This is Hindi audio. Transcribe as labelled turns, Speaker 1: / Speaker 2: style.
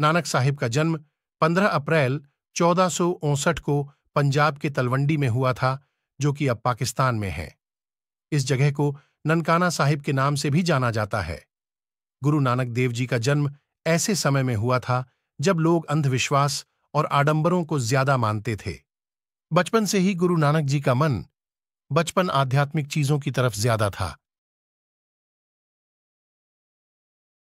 Speaker 1: नानक साहिब का जन्म 15 अप्रैल चौदह को पंजाब के तलवंडी में हुआ था जो कि अब पाकिस्तान में है इस जगह को ननकाना साहिब के नाम से भी जाना जाता है गुरु नानक देव जी का जन्म ऐसे समय में हुआ था जब लोग अंधविश्वास और आडंबरों को ज्यादा मानते थे बचपन से ही गुरु नानक जी का मन बचपन आध्यात्मिक चीजों की तरफ ज्यादा था